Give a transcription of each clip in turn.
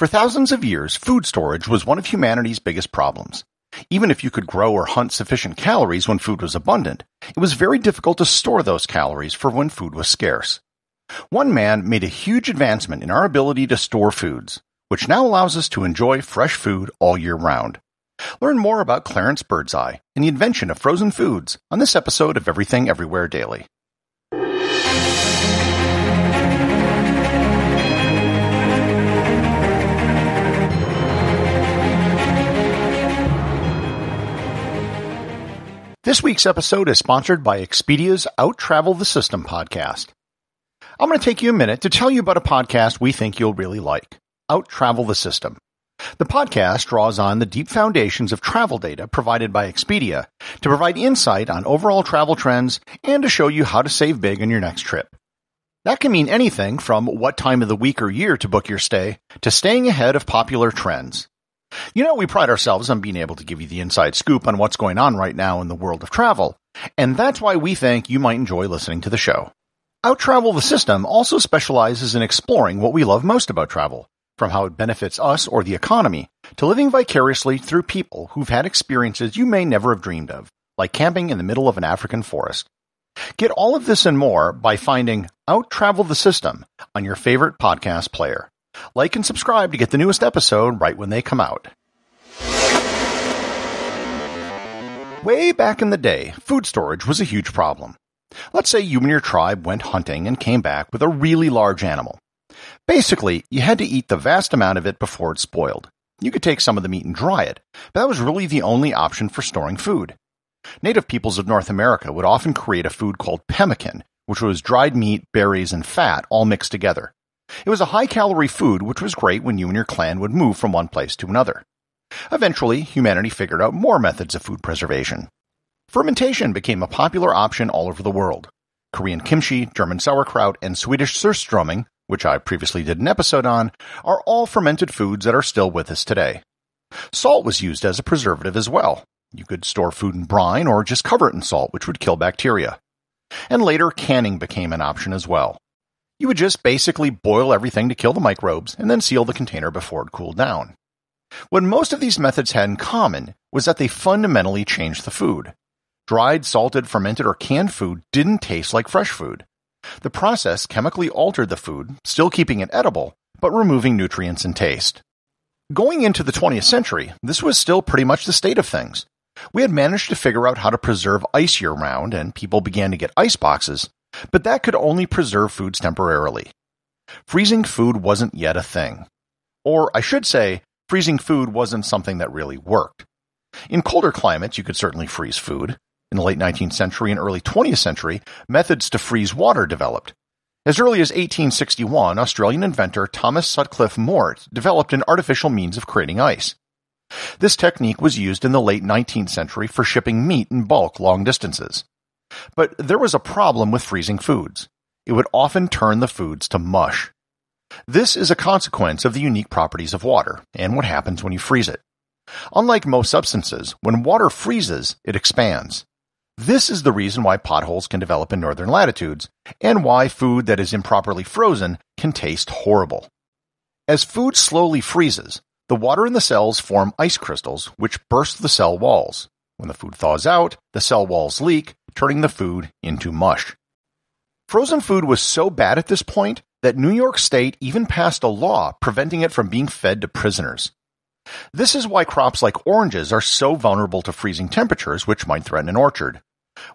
For thousands of years, food storage was one of humanity's biggest problems. Even if you could grow or hunt sufficient calories when food was abundant, it was very difficult to store those calories for when food was scarce. One man made a huge advancement in our ability to store foods, which now allows us to enjoy fresh food all year round. Learn more about Clarence Birdseye and the invention of frozen foods on this episode of Everything Everywhere Daily. This week's episode is sponsored by Expedia's Out Travel the System podcast. I'm going to take you a minute to tell you about a podcast we think you'll really like Out Travel the System. The podcast draws on the deep foundations of travel data provided by Expedia to provide insight on overall travel trends and to show you how to save big on your next trip. That can mean anything from what time of the week or year to book your stay to staying ahead of popular trends. You know, we pride ourselves on being able to give you the inside scoop on what's going on right now in the world of travel, and that's why we think you might enjoy listening to the show. Out Travel the System also specializes in exploring what we love most about travel, from how it benefits us or the economy, to living vicariously through people who've had experiences you may never have dreamed of, like camping in the middle of an African forest. Get all of this and more by finding Out Travel the System on your favorite podcast player. Like and subscribe to get the newest episode right when they come out. Way back in the day, food storage was a huge problem. Let's say you and your tribe went hunting and came back with a really large animal. Basically, you had to eat the vast amount of it before it spoiled. You could take some of the meat and dry it, but that was really the only option for storing food. Native peoples of North America would often create a food called pemmican, which was dried meat, berries, and fat all mixed together. It was a high calorie food which was great when you and your clan would move from one place to another. Eventually, humanity figured out more methods of food preservation. Fermentation became a popular option all over the world. Korean kimchi, German sauerkraut, and Swedish surströmming, which I previously did an episode on, are all fermented foods that are still with us today. Salt was used as a preservative as well. You could store food in brine or just cover it in salt, which would kill bacteria. And later, canning became an option as well. You would just basically boil everything to kill the microbes and then seal the container before it cooled down. What most of these methods had in common was that they fundamentally changed the food. Dried, salted, fermented, or canned food didn't taste like fresh food. The process chemically altered the food, still keeping it edible, but removing nutrients and taste. Going into the 20th century, this was still pretty much the state of things. We had managed to figure out how to preserve ice year round, and people began to get ice boxes, but that could only preserve foods temporarily. Freezing food wasn't yet a thing. Or, I should say, freezing food wasn't something that really worked. In colder climates, you could certainly freeze food. In the late 19th century and early 20th century, methods to freeze water developed. As early as 1861, Australian inventor Thomas Sutcliffe Mort developed an artificial means of creating ice. This technique was used in the late 19th century for shipping meat in bulk long distances. But there was a problem with freezing foods. It would often turn the foods to mush. This is a consequence of the unique properties of water and what happens when you freeze it. Unlike most substances, when water freezes, it expands. This is the reason why potholes can develop in northern latitudes and why food that is improperly frozen can taste horrible. As food slowly freezes, the water in the cells form ice crystals which burst the cell walls. When the food thaws out, the cell walls leak, turning the food into mush. Frozen food was so bad at this point that New York State even passed a law preventing it from being fed to prisoners. This is why crops like oranges are so vulnerable to freezing temperatures, which might threaten an orchard.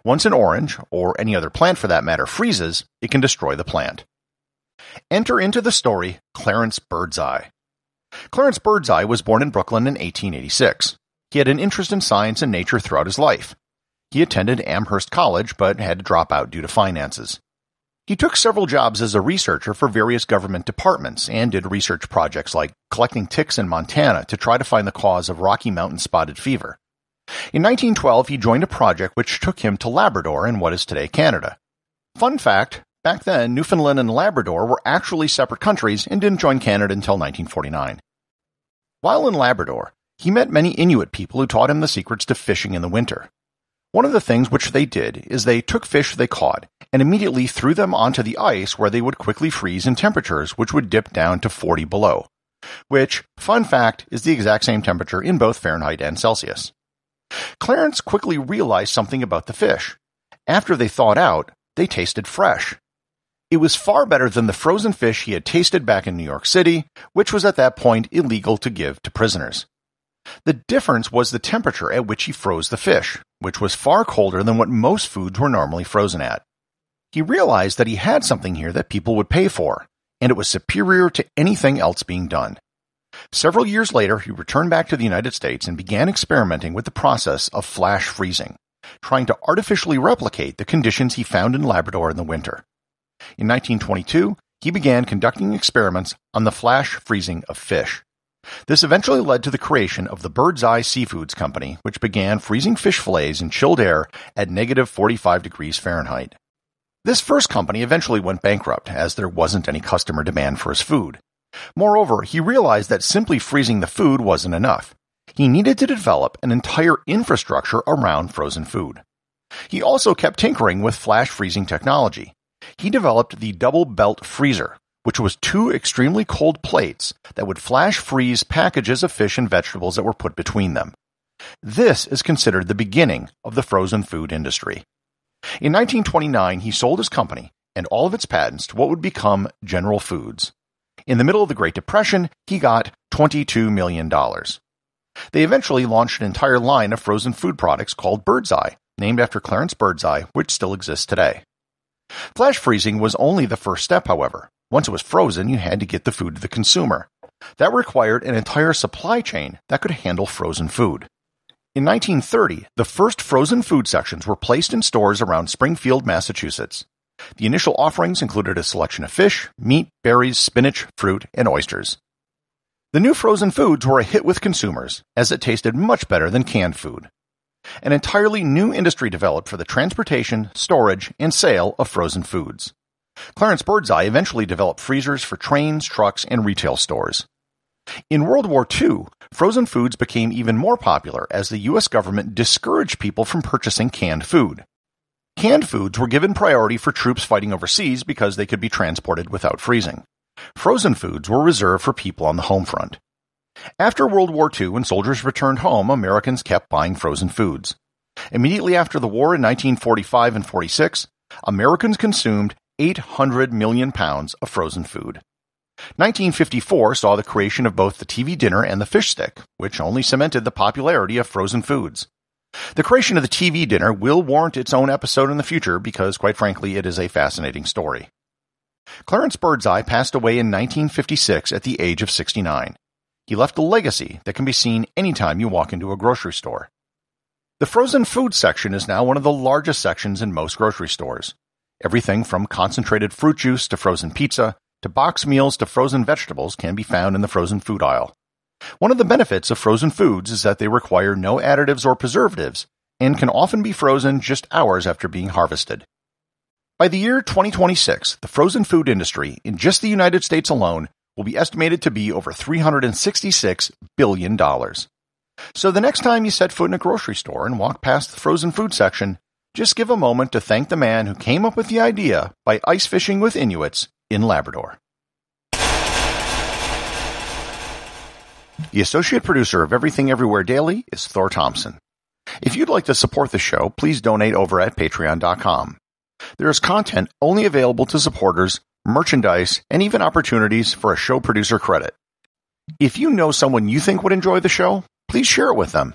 Once an orange, or any other plant for that matter, freezes, it can destroy the plant. Enter into the story Clarence Birdseye. Clarence Birdseye was born in Brooklyn in 1886. He had an interest in science and nature throughout his life. He attended Amherst College but had to drop out due to finances. He took several jobs as a researcher for various government departments and did research projects like collecting ticks in Montana to try to find the cause of Rocky Mountain spotted fever. In 1912, he joined a project which took him to Labrador in what is today Canada. Fun fact back then, Newfoundland and Labrador were actually separate countries and didn't join Canada until 1949. While in Labrador, he met many Inuit people who taught him the secrets to fishing in the winter. One of the things which they did is they took fish they caught and immediately threw them onto the ice where they would quickly freeze in temperatures which would dip down to 40 below, which, fun fact, is the exact same temperature in both Fahrenheit and Celsius. Clarence quickly realized something about the fish. After they thawed out, they tasted fresh. It was far better than the frozen fish he had tasted back in New York City, which was at that point illegal to give to prisoners. The difference was the temperature at which he froze the fish which was far colder than what most foods were normally frozen at. He realized that he had something here that people would pay for, and it was superior to anything else being done. Several years later, he returned back to the United States and began experimenting with the process of flash freezing, trying to artificially replicate the conditions he found in Labrador in the winter. In 1922, he began conducting experiments on the flash freezing of fish. This eventually led to the creation of the Bird's Eye Seafoods Company, which began freezing fish fillets in chilled air at negative 45 degrees Fahrenheit. This first company eventually went bankrupt as there wasn't any customer demand for his food. Moreover, he realized that simply freezing the food wasn't enough. He needed to develop an entire infrastructure around frozen food. He also kept tinkering with flash freezing technology. He developed the double belt freezer, which was two extremely cold plates that would flash freeze packages of fish and vegetables that were put between them. This is considered the beginning of the frozen food industry. In 1929, he sold his company and all of its patents to what would become General Foods. In the middle of the Great Depression, he got $22 million. They eventually launched an entire line of frozen food products called Birdseye, named after Clarence Birdseye, which still exists today. Flash freezing was only the first step, however. Once it was frozen, you had to get the food to the consumer. That required an entire supply chain that could handle frozen food. In 1930, the first frozen food sections were placed in stores around Springfield, Massachusetts. The initial offerings included a selection of fish, meat, berries, spinach, fruit, and oysters. The new frozen foods were a hit with consumers, as it tasted much better than canned food. An entirely new industry developed for the transportation, storage, and sale of frozen foods. Clarence Birdseye eventually developed freezers for trains, trucks, and retail stores. In World War II, frozen foods became even more popular as the U.S. government discouraged people from purchasing canned food. Canned foods were given priority for troops fighting overseas because they could be transported without freezing. Frozen foods were reserved for people on the home front. After World War II, when soldiers returned home, Americans kept buying frozen foods. Immediately after the war in 1945 and 46, Americans consumed 800 million pounds of frozen food. 1954 saw the creation of both the TV dinner and the fish stick, which only cemented the popularity of frozen foods. The creation of the TV dinner will warrant its own episode in the future because, quite frankly, it is a fascinating story. Clarence Birdseye passed away in 1956 at the age of 69. He left a legacy that can be seen anytime you walk into a grocery store. The frozen food section is now one of the largest sections in most grocery stores. Everything from concentrated fruit juice to frozen pizza, to box meals to frozen vegetables can be found in the frozen food aisle. One of the benefits of frozen foods is that they require no additives or preservatives and can often be frozen just hours after being harvested. By the year 2026, the frozen food industry in just the United States alone will be estimated to be over $366 billion. So the next time you set foot in a grocery store and walk past the frozen food section, just give a moment to thank the man who came up with the idea by ice fishing with Inuits in Labrador. The associate producer of Everything Everywhere Daily is Thor Thompson. If you'd like to support the show, please donate over at patreon.com. There is content only available to supporters, merchandise, and even opportunities for a show producer credit. If you know someone you think would enjoy the show, please share it with them.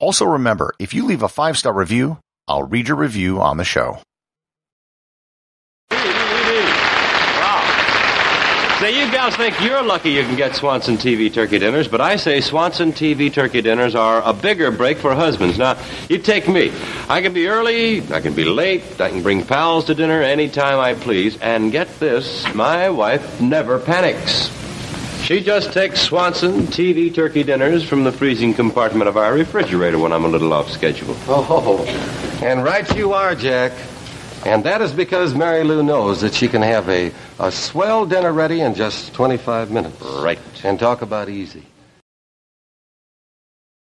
Also remember, if you leave a five-star review, I'll read your review on the show. Now, you gals think you're lucky you can get Swanson TV turkey dinners, but I say Swanson TV turkey dinners are a bigger break for husbands. Now, you take me. I can be early, I can be late, I can bring pals to dinner anytime I please, and get this, my wife never panics. She just takes Swanson TV turkey dinners from the freezing compartment of our refrigerator when I'm a little off schedule. Oh, and right you are, Jack. And that is because Mary Lou knows that she can have a, a swell dinner ready in just 25 minutes. Right. And talk about easy.